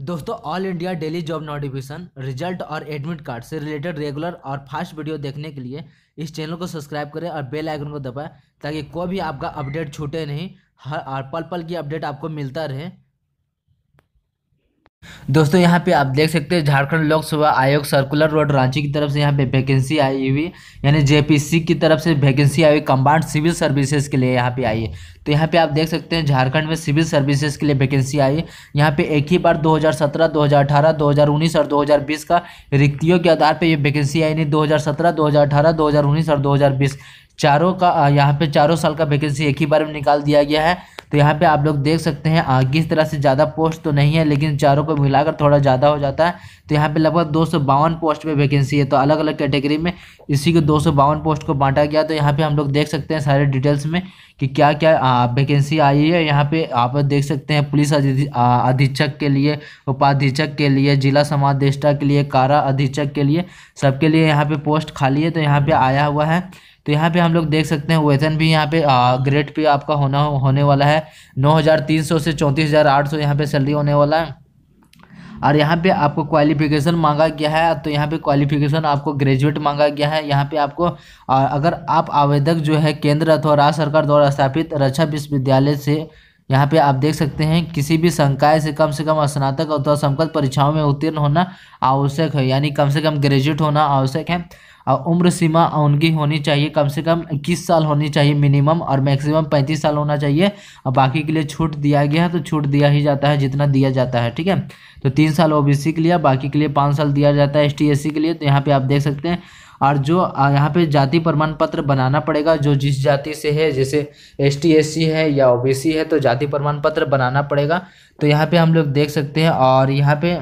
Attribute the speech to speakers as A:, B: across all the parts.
A: दोस्तों all India daily job notification result और admit card से रिलेटेड रेगुलर और फास्ट वीडियो देखने के लिए इस चैनल को सब्सक्राइब करें और बेल आइकन को दबाएं ताकि कोई भी आपका अपडेट छूटे नहीं हर और पल पल की अपडेट आपको मिलता रहे दोस्तों यहाँ पे आप देख सकते हैं झारखंड लोक सेवा आयोग सर्कुलर रोड रांची की तरफ से यहाँ पे वैकेंसी आई हुई यानी जेपीसी की तरफ से वैकेंसी आई हुई कम्बाउंड सिविल सर्विसेज के लिए यहाँ पे आई है तो यहाँ पे आप देख सकते हैं झारखंड में सिविल सर्विसेज के लिए वैकेंसी आई है यहाँ पे एक ही बार 2017, 2018, 2019 और 2020 का रिक्तियों के आधार पर ये वैकेंसी आई नहीं दो हजार 2019 और दो चारों का यहाँ पे चारों साल का वैकेंसी एक ही बार में निकाल दिया गया है तो यहाँ पे आप लोग देख सकते हैं आगे इस तरह से ज़्यादा पोस्ट तो नहीं है लेकिन चारों को मिलाकर थोड़ा ज़्यादा हो जाता है तो यहाँ पे लगभग दो पोस्ट पे वैकेंसी है तो अलग अलग कैटेगरी में इसी को दो पोस्ट को बांटा गया तो यहाँ पर हम लोग देख सकते हैं सारे डिटेल्स में कि क्या क्या वैकेंसी आई है यहाँ पर आप देख सकते हैं पुलिस अधीक्षक के लिए उपाधीक्षक के लिए जिला समाधिष्टा के लिए कारा अधीक्षक के लिए सबके लिए यहाँ पर पोस्ट खाली है तो यहाँ पर आया हुआ है तो यहाँ पे हम लोग देख सकते हैं वेतन भी यहाँ पे ग्रेड पे आपका होना होने वाला है नौ हज़ार तीन सौ से 34800 हज़ार आठ सौ यहाँ पे सैलरी होने वाला है और यहाँ पे आपको क्वालिफिकेशन मांगा गया है तो यहाँ पे क्वालिफिकेशन आपको ग्रेजुएट मांगा गया है यहाँ पे आपको अगर आप आवेदक जो है केंद्र अथवा राज्य सरकार द्वारा स्थापित रक्षा विश्वविद्यालय से यहाँ पे आप देख सकते हैं किसी भी संकाय से कम से कम स्नातक अथवा तो समकत परीक्षाओं में उत्तीर्ण होना आवश्यक है यानी कम से कम ग्रेजुएट होना आवश्यक है और उम्र सीमा उनकी होनी चाहिए कम से कम इक्कीस साल होनी चाहिए मिनिमम और मैक्सिमम पैंतीस साल होना चाहिए और बाकी के लिए छूट दिया गया है तो छूट दिया ही जाता है जितना दिया जाता है ठीक है तो तीन साल ओबीसी के लिए बाकी के लिए पाँच साल दिया जाता है एस टी के लिए तो यहाँ पे आप देख सकते हैं और जो यहाँ पे जाति प्रमाण पत्र बनाना पड़ेगा जो जिस जाति से है जैसे एस टी है या ओ है तो जाति प्रमाण पत्र बनाना पड़ेगा तो यहाँ पे हम लोग देख सकते हैं और यहाँ पे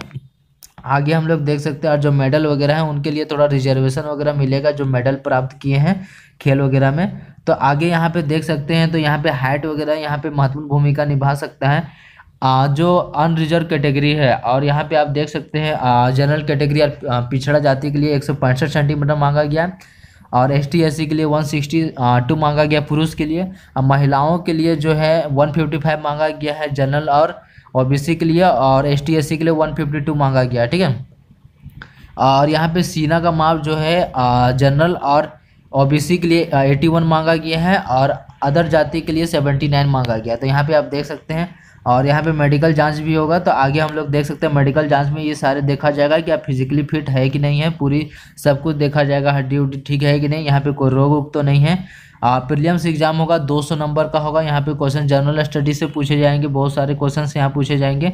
A: आगे हम लोग देख सकते हैं और जो मेडल वगैरह हैं उनके लिए थोड़ा रिजर्वेशन वगैरह मिलेगा जो मेडल प्राप्त किए हैं खेल वगैरह में तो आगे यहाँ पे देख सकते हैं तो यहाँ पे हाइट वगैरह यहाँ पे महत्वपूर्ण भूमिका निभा सकता है जो अनरिजर्व कैटेगरी है और यहाँ पे आप देख सकते हैं जनरल कैटेगरी और पिछड़ा जाति के लिए एक सेंटीमीटर मांगा गया है और एस टी के लिए 162 मांगा गया पुरुष के लिए और महिलाओं के लिए जो है 155 मांगा गया है जनरल और ओबीसी के लिए और एस टी के लिए 152 मांगा गया ठीक है और यहाँ पे सीना का माप जो है जनरल और ओबीसी के लिए 81 मांगा गया है और अदर जाति के लिए 79 मांगा गया तो यहाँ पे आप देख सकते हैं और यहाँ पे मेडिकल जांच भी होगा तो आगे हम लोग देख सकते हैं मेडिकल जांच में ये सारे देखा जाएगा कि आप फिजिकली फिट है कि नहीं है पूरी सब कुछ देखा जाएगा हड्डी उड्डी ठीक है कि नहीं यहाँ पे कोई रोग उग तो नहीं है प्रीलिम्स एग्जाम होगा 200 नंबर का होगा यहाँ पे क्वेश्चन जनरल स्टडी से पूछे जाएंगे बहुत सारे क्वेश्चन यहाँ पूछे जाएंगे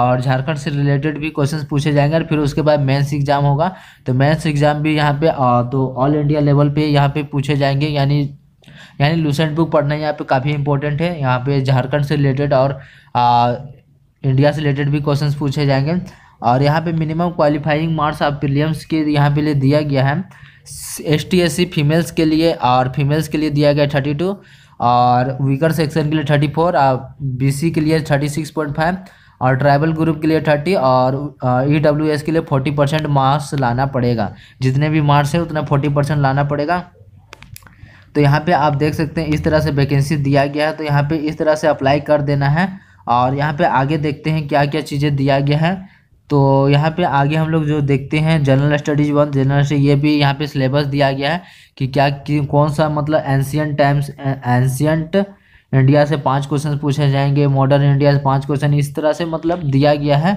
A: और झारखंड से रिलेटेड भी क्वेश्चन पूछे जाएंगे और फिर उसके बाद मेंस एग्जाम होगा तो मेंस एग्जाम भी यहाँ पे तो ऑल इंडिया लेवल पे यहाँ पे पूछे जाएंगे यानी यानी लूसेंट बुक पढ़ना यहाँ पे काफ़ी इंपॉर्टेंट है यहाँ पे झारखंड से रिलेटेड और आ, इंडिया से रिलेटेड भी क्वेश्चन पूछे जाएंगे और यहाँ पे मिनिमम क्वालिफाइंग मार्क्स आप प्रीलिम्स के यहाँ पे लिए दिया गया है S T S C females के लिए और फीमेल्स के लिए दिया गया थर्टी टू और वीकर सेक्शन के लिए थर्टी फोर और बी सी के लिए थर्टी सिक्स पॉइंट फाइव और ट्राइबल ग्रुप के लिए थर्टी और ई डब्ल्यू एस के लिए फोर्टी परसेंट मार्क्स लाना पड़ेगा जितने भी मार्क्स है उतना फोर्टी परसेंट लाना पड़ेगा तो यहाँ पे आप देख सकते हैं इस तरह से वैकेंसी दिया गया है तो यहाँ पे इस तरह से अप्लाई कर देना है और यहाँ पे आगे देखते हैं क्या क्या चीज़ें दिया गया है तो यहाँ पे आगे हम लोग जो देखते हैं जनरल स्टडीज़ वन जनरल से ये भी यहाँ पे सिलेबस दिया गया है कि क्या कि कौन सा मतलब एंशियंट टाइम्स एंशियंट इंडिया से पाँच क्वेश्चन पूछे जाएंगे मॉडर्न इंडिया से पाँच क्वेश्चन इस तरह से मतलब दिया गया है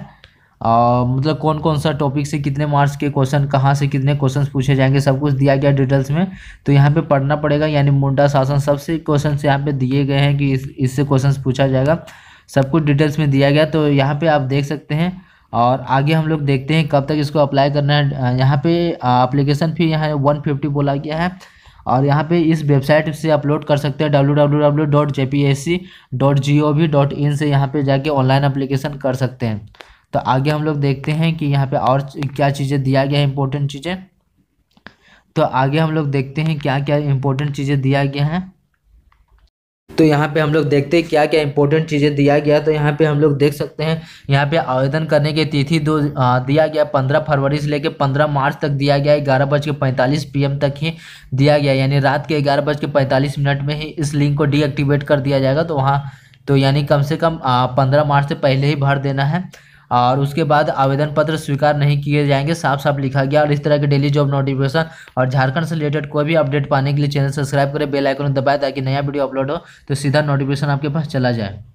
A: आ, मतलब कौन कौन सा टॉपिक से कितने मार्क्स के क्वेश्चन कहाँ से कितने क्वेश्चन पूछे जाएंगे सब कुछ दिया गया डिटेल्स में तो यहाँ पे पढ़ना पड़ेगा यानी मुंडा शासन सबसे क्वेश्चन यहाँ पे दिए गए हैं कि इस इससे क्वेश्चन पूछा जाएगा सब कुछ डिटेल्स में दिया गया तो यहाँ पे आप देख सकते हैं और आगे हम लोग देखते हैं कब तक इसको अप्लाई करना है यहाँ पे अप्लीकेशन फी यहाँ वन फिफ्टी बोला गया है और यहाँ पे इस वेबसाइट से अपलोड कर सकते हैं W W W dot J P S C dot G O V dot I N यहाँ पे जाके ऑनलाइन अप्लीकेशन कर सकते हैं तो आगे हम लोग देखते हैं कि यहाँ पे और क्या चीज़ें दिया गया है इम्पोर्टेंट चीज़ें तो आगे हम लोग देखते हैं क्या क्या इम्पोर्टेंट चीज़ें दिया गया है तो यहाँ पे हम लोग देखते हैं क्या क्या इम्पोर्टेंट चीज़ें दिया गया तो यहाँ पे हम लोग देख सकते हैं यहाँ पे आवेदन करने की तिथि दो आ, दिया गया पंद्रह फरवरी से लेकर पंद्रह मार्च तक दिया गया ग्यारह बज के पैंतालीस पी तक ही दिया गया यानी रात के ग्यारह बज के पैंतालीस मिनट में ही इस लिंक को डीएक्टिवेट कर दिया जाएगा तो वहाँ तो यानी कम से कम पंद्रह मार्च से पहले ही भर देना है और उसके बाद आवेदन पत्र स्वीकार नहीं किए जाएंगे साफ साफ लिखा गया और इस तरह के डेली जॉब नोटिफिकेशन और झारखंड से रिलेटेड कोई भी अपडेट पाने के लिए चैनल सब्सक्राइब करें बेल आइकन दबाएं ताकि नया वीडियो अपलोड हो तो सीधा नोटिफिकेशन आपके पास चला जाए